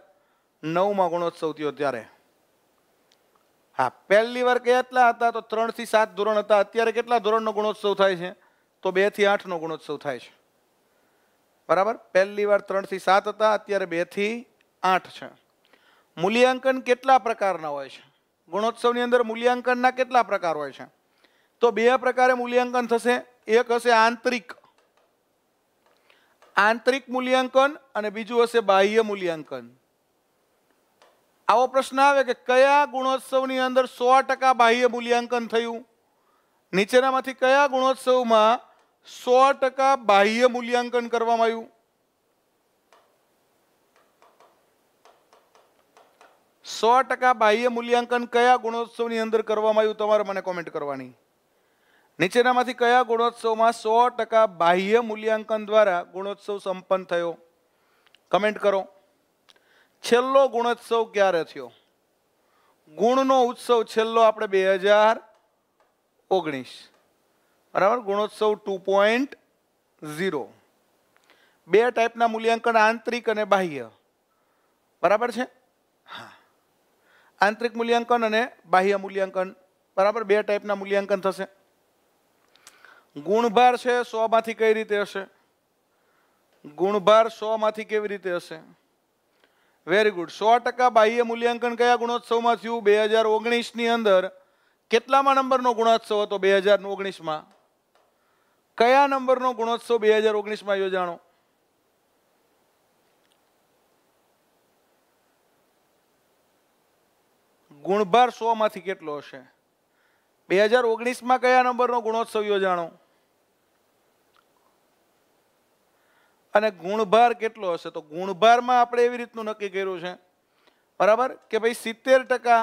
નવમાં ગુણોત્સવ થયો ત્યારે હા પહેલી વાર કેટલા હતા તો ત્રણથી સાત ધોરણ હતા અત્યારે કેટલા ધોરણનો ગુણોત્સવ થાય છે તો બેથી આઠનો ગુણોત્સવ થાય છે બરાબર પહેલી વાર ત્રણથી સાત હતા અત્યારે બેથી આઠ છે મૂલ્યાંકન કેટલા પ્રકારના હોય છે ગુણોત્સવની અંદર મૂલ્યાંકનના કેટલા પ્રકાર હોય છે તો બે પ્રકારે મૂલ્યાંકન થશે એક હશે આંતરિક આંતરિક મૂલ્યાંકન અને બીજું હશે બાહ્ય મૂલ્યાંકન આવો પ્રશ્ન આવે કે કયા ગુણોત્સવની અંદર સો ટકા બાહ્ય મૂલ્યાંકન થયું નીચેનામાંથી કયા ગુણોત્સવમાં સો ટકા બાહ્ય મૂલ્યાંકન કરવામાં આવ્યું સો ટકા બાહ્ય મૂલ્યાંકન કયા ગુણોત્સવની અંદર કરવામાં આવ્યું તમારે મને કોમેન્ટ કરવાની નીચેનામાંથી કયા ગુણોત્સવમાં સો ટકા બાહ્ય મૂલ્યાંકન દ્વારા ગુણોત્સવ સંપન્ન થયો કમેન્ટ કરો છેલ્લો ગુણોત્સવ ક્યારે થયો ગુણનો ઉત્સવ છેલ્લો આપણે બે હજાર ઓગણીસ બરાબર ગુણોત્સવ ટુ પોઈન્ટ ઝીરો બે ટાઈપના મૂલ્યાંકન આંતરિક અને બાહ્ય બરાબર છે હા આંતરિક મૂલ્યાંકન અને બાહ્ય મૂલ્યાંકન બરાબર બે ટાઈપના મૂલ્યાંકન થશે ગુણભાર છે સોમાંથી કઈ રીતે હશે ગુણભાર સોમાંથી કેવી રીતે હશે વેરી ગુડ સો ટકા બાહ્ય મૂલ્યાંકન કયા ગુણોત્સવમાં થયું બે હજાર ઓગણીસની અંદર કેટલામાં નંબરનો ગુણોત્સવ હતો બે હજાર ઓગણીસમાં કયા નંબરનો ગુણોત્સવ બે હજાર ઓગણીસમાં યોજાણો ગુણભાર સોમાંથી કેટલો હશે બે હજાર ઓગણીસમાં કયા નંબરનો ગુણોત્સવ યોજાણો અને ગુણભાર કેટલો હશે તો ગુણભારમાં આપણે એવી રીતનું નક્કી કર્યું છે બરાબર કે ભાઈ સિત્તેર ટકા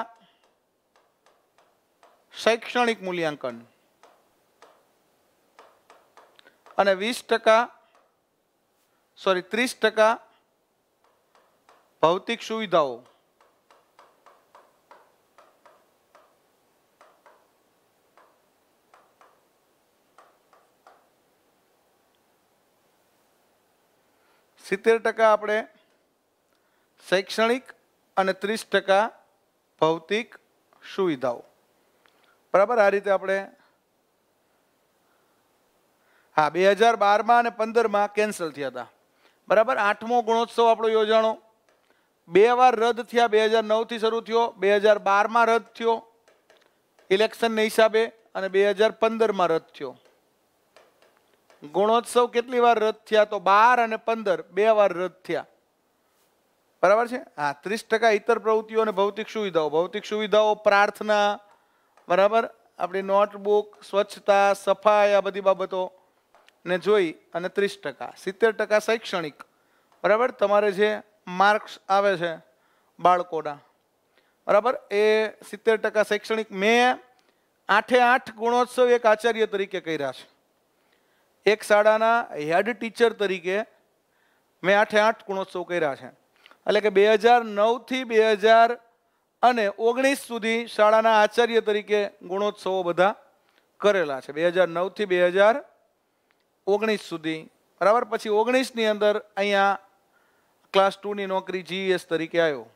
શૈક્ષણિક મૂલ્યાંકન અને વીસ ટકા સોરી ત્રીસ ટકા ભૌતિક સુવિધાઓ સિત્તેર ટકા આપણે શૈક્ષણિક અને ત્રીસ ટકા ભૌતિક સુવિધાઓ બરાબર આ રીતે આપણે હા બે હજાર બારમાં અને પંદરમાં કેન્સલ થયા હતા બરાબર આઠમો ગુણોત્સવ આપણો યોજાણો બે વાર રદ થયા બે હજાર નવથી શરૂ થયો બે હજાર બારમાં રદ થયો ઇલેક્શનને હિસાબે અને બે હજાર પંદરમાં રદ થયો ગુણોત્સવ કેટલી વાર રદ થયા તો બાર અને પંદર બે વાર રદ થયા બરાબર છે હા ત્રીસ ટકા ઇતર પ્રવૃત્તિઓ અને ભૌતિક સુવિધાઓ ભૌતિક સુવિધાઓ પ્રાર્થના બરાબર આપણી નોટબુક સ્વચ્છતા સફાઈ આ બધી બાબતો ને જોઈ અને ત્રીસ ટકા સિત્તેર ટકા શૈક્ષણિક બરાબર તમારે જે માર્ક્સ આવે છે બાળકોના બરાબર એ સિત્તેર ટકા શૈક્ષણિક મેં આઠે આઠ ગુણોત્સવ એક આચાર્ય તરીકે કર્યા છે એક શાળાના હેડ ટીચર તરીકે મેં આઠે આઠ ગુણોત્સવ કર્યા છે એટલે કે બે હજાર નવથી બે હજાર અને ઓગણીસ સુધી શાળાના આચાર્ય તરીકે ગુણોત્સવો બધા કરેલા છે બે હજાર નવથી બે હજાર ઓગણીસ સુધી બરાબર પછી ઓગણીસની અંદર અહીંયા ક્લાસ ટુની નોકરી જીએસ e તરીકે આવ્યો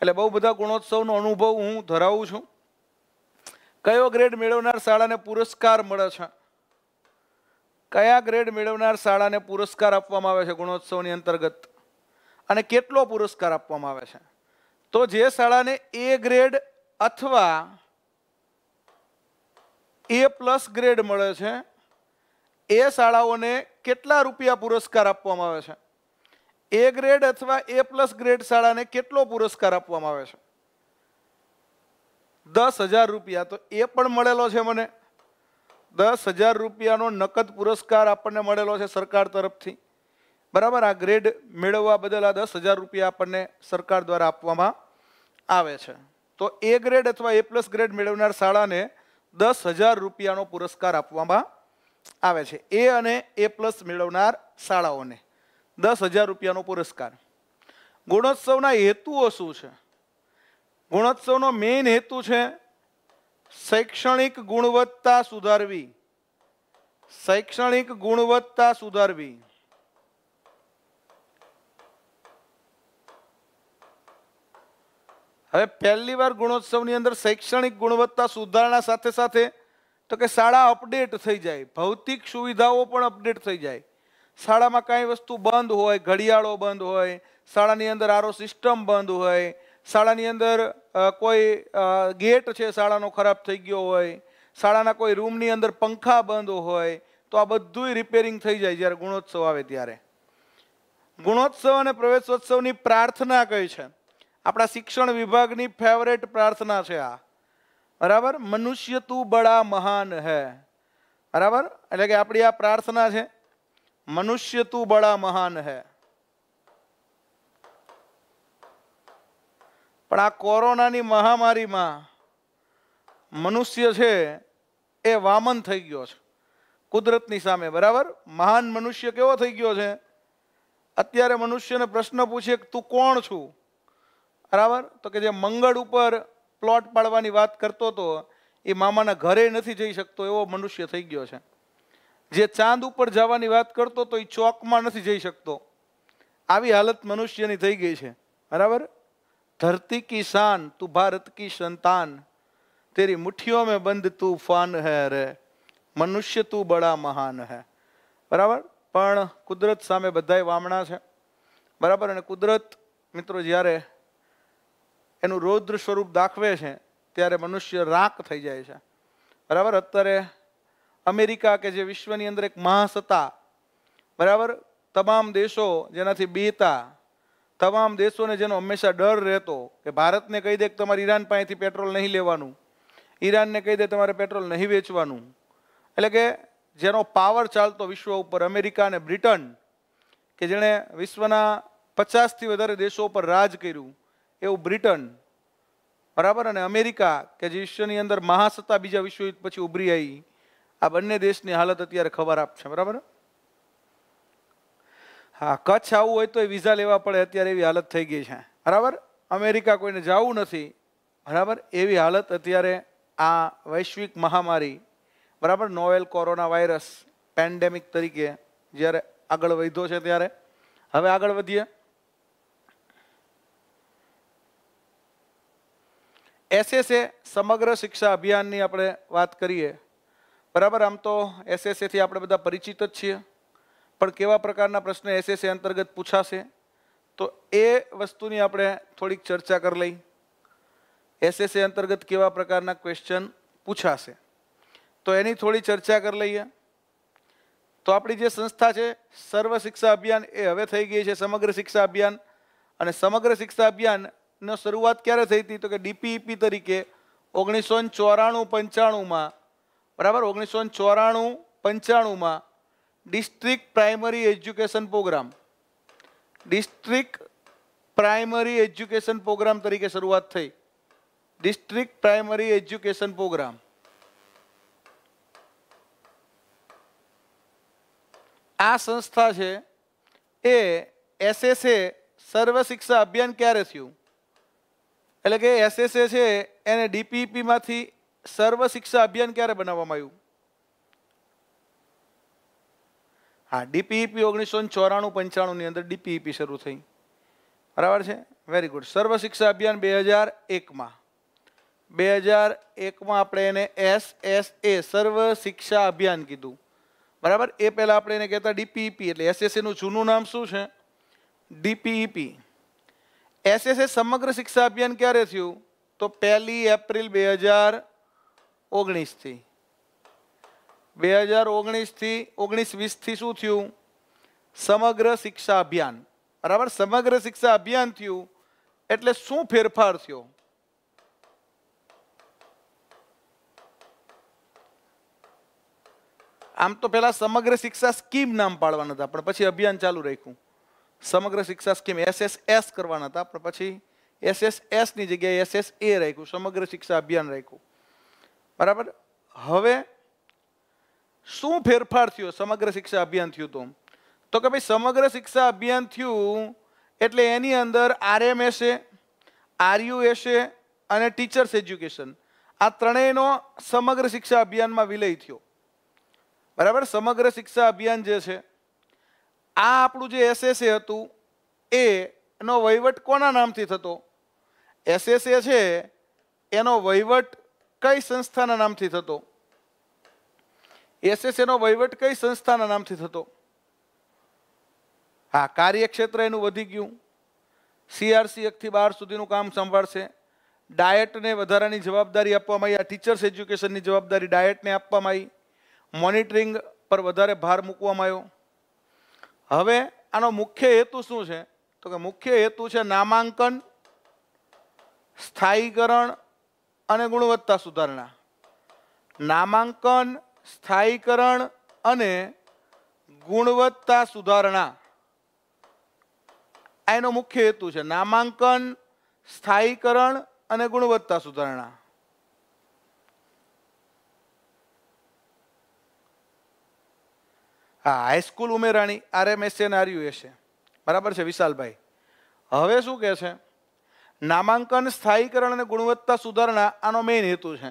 એટલે બહુ બધા ગુણોત્સવનો અનુભવ હું ધરાવું છું કયો ગ્રેડ મેળવનાર શાળાને પુરસ્કાર મળે છે કયા ગ્રેડ મેળવનાર શાળાને પુરસ્કાર આપવામાં આવે છે ગુણોત્સવની અંતર્ગત અને કેટલો પુરસ્કાર આપવામાં આવે છે તો જે શાળાને એ ગ્રેડ અથવા એ પ્લસ ગ્રેડ મળે છે એ શાળાઓને કેટલા રૂપિયા પુરસ્કાર આપવામાં આવે છે એ ગ્રેડ અથવા એ પ્લસ ગ્રેડ શાળાને કેટલો પુરસ્કાર આપવામાં આવે છે દસ હજાર રૂપિયા તો એ પણ મળેલો છે મને દસ હજાર રૂપિયાનો નકદ પુરસ્કાર આપણને મળેલો છે સરકાર તરફથી બરાબર આ ગ્રેડ મેળવવા બદલ આ દસ હજાર રૂપિયા આપણને સરકાર દ્વારા આપવામાં આવે છે તો એ ગ્રેડ અથવા એ પ્લસ ગ્રેડ મેળવનાર શાળાને દસ હજાર રૂપિયાનો પુરસ્કાર આપવામાં આવે છે એ અને એ પ્લસ મેળવનાર શાળાઓને દસ હજાર રૂપિયાનો પુરસ્કાર ગુણોત્સવના હેતુઓ શું છે ગુણોત્સવનો મેઇન હેતુ છે શૈક્ષણિક ગુણવત્તા સુધારવી શૈક્ષણિક ગુણવત્તા સુધારવી હવે પહેલી વાર ગુણોત્સવની અંદર શૈક્ષણિક ગુણવત્તા સુધારણા સાથે સાથે તો કે શાળા અપડેટ થઈ જાય ભૌતિક સુવિધાઓ પણ અપડેટ થઈ જાય શાળામાં કાંઈ વસ્તુ બંધ હોય ઘડિયાળો બંધ હોય શાળાની અંદર આરો સિસ્ટમ બંધ હોય શાળાની અંદર કોઈ ગેટ છે શાળાનો ખરાબ થઈ ગયો હોય શાળાના કોઈ રૂમની અંદર પંખા બંધ હોય તો આ બધુંય રિપેરિંગ થઈ જાય જ્યારે ગુણોત્સવ આવે ત્યારે ગુણોત્સવ અને પ્રવેશોત્સવની પ્રાર્થના કઈ છે આપણા શિક્ષણ વિભાગની ફેવરેટ પ્રાર્થના છે આ બરાબર મનુષ્ય તું બડા મહાન હે બરાબર એટલે કે આપણી આ પ્રાર્થના છે મનુષ્ય તું બડા મહાન હે પણ આ કોરોનાની મહામારીમાં મનુષ્ય છે એ વામન થઈ ગયો છે કુદરતની સામે બરાબર મહાન મનુષ્ય કેવો થઈ ગયો છે અત્યારે મનુષ્યને પ્રશ્ન પૂછે કે તું કોણ છું બરાબર તો કે જે મંગળ ઉપર પ્લોટ પાડવાની વાત કરતો હતો એ મામાના ઘરે નથી જઈ શકતો એવો મનુષ્ય થઈ ગયો છે જે ચાંદ ઉપર જવાની વાત કરતો તો એ ચોકમાં નથી જઈ શકતો આવી હાલત મનુષ્યની થઈ ગઈ છે બરાબર ધરતી की शान तू भारत की संतान तेरी मुठ्ठियों में बंद तूफान है रे મનુષ્ય તું બળા મહાન હૈ બરાબર પણ કુદરત સામે બધાય વામણા છે બરાબર અને કુદરત મિત્રો જ્યારે એનું રૌદ્ર સ્વરૂપ દાખવે છે ત્યારે મનુષ્ય રાક થઈ જાય છે બરાબર અત્યારે અમેરિકા કે જે વિશ્વની અંદર એક મહાસત્તા બરાબર તમામ દેશો જેનાથી બીતા તમામ દેશોને જેનો હંમેશા ડર રહેતો કે ભારતને કહી દે કે તમારે ઈરાન પાસેથી પેટ્રોલ નહીં લેવાનું ઈરાનને કહી દે તમારે પેટ્રોલ નહીં વેચવાનું એટલે કે જેનો પાવર ચાલતો વિશ્વ ઉપર અમેરિકા અને બ્રિટન કે જેણે વિશ્વના પચાસથી વધારે દેશો ઉપર રાજ કર્યું એવું બ્રિટન બરાબર અને અમેરિકા કે જે વિશ્વની અંદર મહાસત્તા બીજા વિશ્વયુદ્ધ પછી ઉભરી આવી આ બંને દેશની હાલત અત્યારે ખબર આપશે બરાબર હા કચ્છ આવવું હોય તો એ વિઝા લેવા પડે અત્યારે એવી હાલત થઈ ગઈ છે બરાબર અમેરિકા કોઈને જવું નથી બરાબર એવી હાલત અત્યારે આ વૈશ્વિક મહામારી બરાબર નોવેલ કોરોના વાયરસ પેન્ડેમિક તરીકે જ્યારે આગળ વધ્યો છે ત્યારે હવે આગળ વધીએ એસએસએ સમગ્ર શિક્ષા અભિયાનની આપણે વાત કરીએ બરાબર આમ તો એસએસએથી આપણે બધા પરિચિત જ છીએ પણ કેવા પ્રકારના પ્રશ્ન એસએસએ અંતર્ગત પૂછાશે તો એ વસ્તુની આપણે થોડીક ચર્ચા કરી લઈ એસએસએ અંતર્ગત કેવા પ્રકારના ક્વેશ્ચન પૂછાશે તો એની થોડી ચર્ચા કરી લઈએ તો આપણી જે સંસ્થા છે સર્વ શિક્ષા અભિયાન એ હવે થઈ ગઈ છે સમગ્ર શિક્ષા અભિયાન અને સમગ્ર શિક્ષા અભિયાનનો શરૂઆત ક્યારે થઈ હતી તો કે ડીપીઈપી e તરીકે ઓગણીસો ચોરાણું પંચાણુંમાં બરાબર ઓગણીસો ચોરાણું પંચાણુંમાં district primary education programme district primary education programme તરીકે શરૂઆત થઈ ડિસ્ટ્રિક્ટ પ્રાઇમરી એજ્યુકેશન પ્રોગ્રામ આ સંસ્થા છે એ એસએસએ સર્વ શિક્ષા અભિયાન ક્યારે થયું એટલે કે એસએસએ છે એને ડીપીપીમાંથી સર્વ શિક્ષા અભિયાન ક્યારે બનાવવામાં આવ્યું હા ડીપીઈપી ઓગણીસો ચોરાણું પંચાણુંની અંદર ડીપીઈપી શરૂ થઈ બરાબર છે વેરી ગુડ સર્વ શિક્ષા અભિયાન બે હજાર એકમાં બે હજાર એકમાં આપણે એને એસ એસ એ સર્વ શિક્ષા અભિયાન કીધું બરાબર એ પહેલાં આપણે એને કહેતા ડીપીઈપી એટલે એસએસએનું જૂનું નામ શું છે ડીપીઈપી એસએસએ સમગ્ર શિક્ષા અભિયાન ક્યારે થયું તો પહેલી એપ્રિલ બે હજાર ઓગણીસથી બે હજાર ઓગણીસથી ઓગણીસ વીસથી શું થયું સમગ્ર શિક્ષા અભિયાન બરાબર સમગ્ર શિક્ષા અભિયાન થયું એટલે શું ફેરફાર થયો આમ તો પહેલા સમગ્ર શિક્ષા સ્કીમ નામ પાડવાના હતા પણ પછી અભિયાન ચાલુ રાખ્યું સમગ્ર શિક્ષા સ્કીમ એસએસએસ કરવાના હતા પણ પછી એસએસએસની જગ્યાએ એસએસએ રાખ્યું સમગ્ર શિક્ષા અભિયાન રાખ્યું બરાબર હવે શું ફેરફાર થયો સમગ્ર શિક્ષા અભિયાન થયું તો તો કે ભાઈ સમગ્ર શિક્ષા અભિયાન થયું એટલે એની અંદર આરએમએસ છે આરયુએસ છે અને ટીચર્સ એજ્યુકેશન આ ત્રણેયનો સમગ્ર શિક્ષા અભિયાનમાં વિલય થયો બરાબર સમગ્ર શિક્ષા અભિયાન જે છે આ આપણું જે એસએસએ હતું એનો વહીવટ કોના નામથી થતો એસએસએ છે એનો વહીવટ કઈ સંસ્થાના નામથી થતો એસએસએનો વહીવટ કઈ સંસ્થાના નામથી થતો હા કાર્યક્ષેત્ર એનું વધી ગયું સીઆરસી એકથી બાર સુધીનું કામ સંભાળશે ડાયટને વધારાની જવાબદારી આપવામાં આવી આ ટીચર્સ એજ્યુકેશનની જવાબદારી ડાયટને આપવામાં આવી મોનિટરિંગ પર વધારે ભાર મૂકવામાં આવ્યો હવે આનો મુખ્ય હેતુ શું છે તો કે મુખ્ય હેતુ છે નામાંકન સ્થાયીકરણ અને ગુણવત્તા સુધારણા નામાંકન સ્થાયીકરણ અને ગુણવત્તા સુધારણા એનો મુખ્ય હેતુ છે નામાંકન સ્થાયીકરણ અને ગુણવત્તા સુધારણા હા હાઈસ્કૂલ ઉમેરાણી આરએમએસએ અને આરયુએસએ બરાબર છે વિશાલભાઈ હવે શું કહે છે નામાંકન સ્થાયીકરણ અને ગુણવત્તા સુધારણા આનો મેઇન હેતુ છે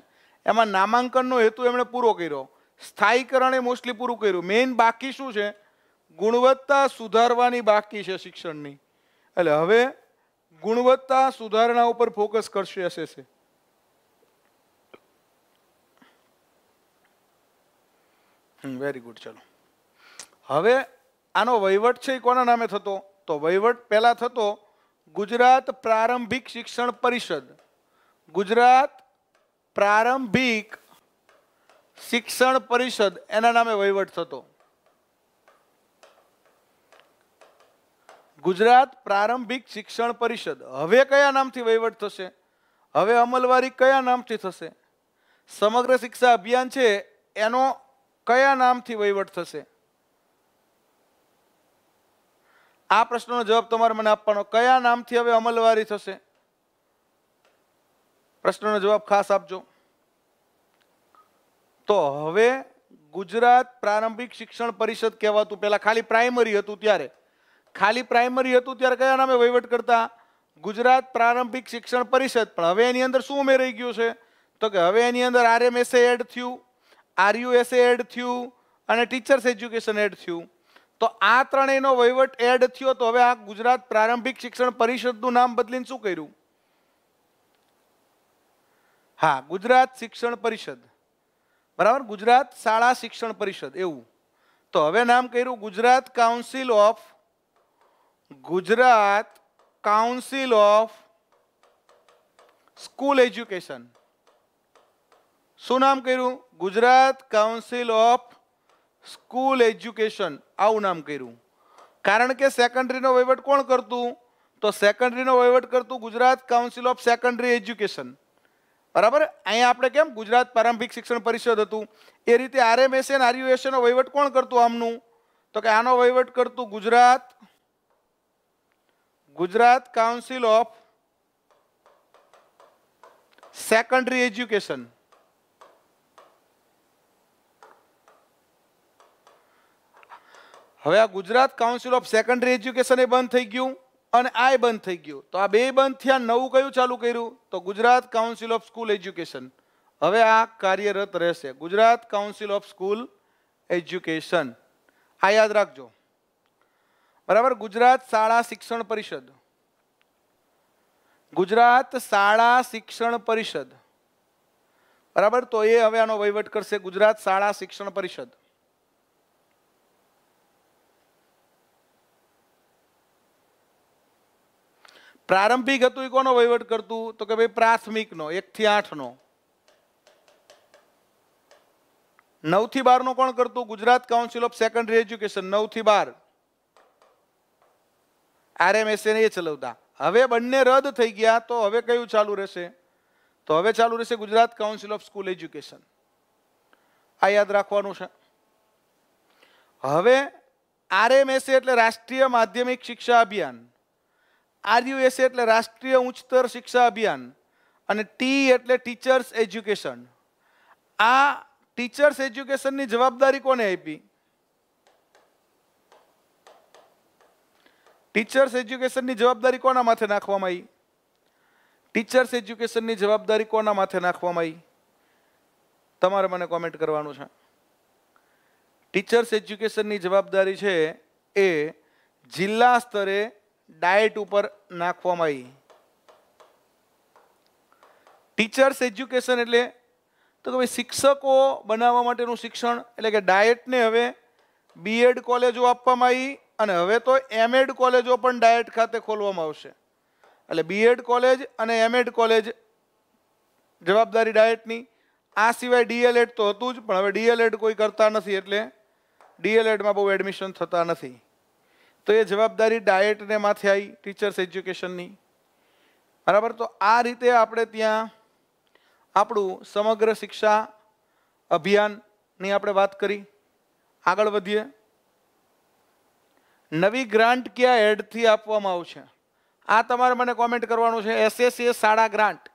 એમાં નામાંકનનો હેતુ એમણે પૂરો કર્યો સ્થાયીકરણે મોસ્ટલી પૂરું કર્યું મેઇન બાકી શું છે ગુણવત્તા સુધારવાની બાકી છે શિક્ષણની એટલે હવે ગુણવત્તા સુધારણા ઉપર ફોકસ કરશે એસએસએ વેરી ગુડ ચલો હવે આનો વહીવટ છે એ કોના નામે થતો તો વહીવટ પહેલાં થતો ગુજરાત પ્રારંભિક શિક્ષણ પરિષદ ગુજરાત પ્રારંભિક શિક્ષણ પરિષદ એના નામે વહીવટ થતો ગુજરાત પ્રારંભિક શિક્ષણ પરિષદ હવે કયા નામથી વહીવટ થશે હવે અમલવારી કયા નામથી થશે સમગ્ર શિક્ષા અભિયાન છે એનો કયા નામથી વહીવટ થશે આ પ્રશ્નનો જવાબ તમારે મને આપવાનો કયા નામથી હવે અમલવારી થશે પ્રશ્નનો જવાબ ખાસ આપજો તો હવે ગુજરાત પ્રારંભિક શિક્ષણ પરિષદ કહેવાતું પહેલાં ખાલી પ્રાઇમરી હતું ત્યારે ખાલી પ્રાઇમરી હતું ત્યારે કયા નામે વહીવટ કરતા ગુજરાત પ્રારંભિક શિક્ષણ પરિષદ પણ હવે એની અંદર શું ઉમેરાઈ ગયું છે તો કે હવે એની અંદર આરએમએસએ એડ થયું આરયુએસએ એડ થયું અને ટીચર્સ એજ્યુકેશન એડ થયું તો આ ત્રણેયનો વહીવટ એડ થયો તો હવે આ ગુજરાત પ્રારંભિક શિક્ષણ પરિષદનું નામ બદલીને શું કર્યું હા ગુજરાત શિક્ષણ પરિષદ બરાબર ગુજરાત શાળા શિક્ષણ પરિષદ એવું તો હવે નામ કર્યું Gujarat council of Gujarat council of school education શું નામ કર્યું Gujarat council of school education આવું નામ કર્યું કારણ કે સેકન્ડરીનો વહીવટ કોણ કરતું તો સેકન્ડરીનો વહીવટ કરતું Gujarat council of secondary education બરાબર અહીંયા આપણે કેમ ગુજરાત પ્રારંભિક શિક્ષણ પરિષદ હતું એ રીતે આરએમએસએ અને આરયુએસએનો વહીવટ કોણ કરતું આમનું તો કે આનો વહીવટ કરતું Gujarat Gujarat council of secondary education હવે આ Gujarat council of secondary education એ બંધ થઈ ગયું અને આય બંધ થઈ ગયું તો આ બે બંધ થયા નવું કયું ચાલુ કર્યું તો Gujarat council of school education હવે આ કાર્યરત રહેશે Gujarat council of school education આ યાદ રાખજો બરાબર ગુજરાત શાળા શિક્ષણ પરિષદ ગુજરાત શાળા શિક્ષણ પરિષદ બરાબર તો એ હવે આનો વહીવટ કરશે ગુજરાત શાળા શિક્ષણ પરિષદ પ્રારંભિક હતું એ કોનો વહીવટ કરતું તો કે ભાઈ પ્રાથમિકનો એકથી આઠનો નવથી બારનું કોણ કરતું Gujarat council of secondary education નવથી બાર આરએમએસએને એ ચલાવતા હવે બંને રદ થઈ ગયા તો હવે કયું ચાલુ રહેશે તો હવે ચાલુ રહેશે Gujarat council of school education આ યાદ રાખવાનું છે હવે આરએમએસએ એટલે રાષ્ટ્રીય માધ્યમિક શિક્ષા અભિયાન આરયુએસ એટલે રાષ્ટ્રીય ઉચ્ચતર શિક્ષા અભિયાન અને ટી એટલે ટીચર્સ એજ્યુકેશન આ ટીચર્સ એજ્યુકેશનની જવાબદારી કોને આપી ટીચર્સ એજ્યુકેશનની જવાબદારી કોના માથે નાખવામાં આવી ટીચર્સ એજ્યુકેશનની જવાબદારી કોના માથે નાખવામાં આવી તમારે મને કોમેન્ટ કરવાનું છે ટીચર્સ એજ્યુકેશનની જવાબદારી છે એ જિલ્લા સ્તરે ડાયટ ઉપર નાખવામાં આવી ટીચર્સ એજ્યુકેશન એટલે તો કે ભાઈ શિક્ષકો બનાવવા માટેનું શિક્ષણ એટલે કે ડાયટને હવે બીએડ કોલેજો આપવામાં આવી અને હવે તો એમએડ કોલેજો પણ ડાયટ ખાતે ખોલવામાં આવશે એટલે બીએડ કોલેજ અને એમએડ કોલેજ જવાબદારી ડાયટની આ સિવાય ડીએલએડ તો હતું જ પણ હવે ડીએલએડ કોઈ કરતા નથી એટલે ડીએલએડમાં બહુ એડમિશન થતા નથી તો એ જવાબદારી ડાયટને માથે આવી ટીચર્સ એજ્યુકેશનની બરાબર તો આ રીતે આપણે ત્યાં આપણું સમગ્ર શિક્ષા અભિયાનની આપણે વાત કરી આગળ વધીએ નવી ગ્રાન્ટ ક્યાં એડથી આપવામાં આવશે આ તમારે મને કોમેન્ટ કરવાનું છે એસએસએ શાળા ગ્રાન્ટ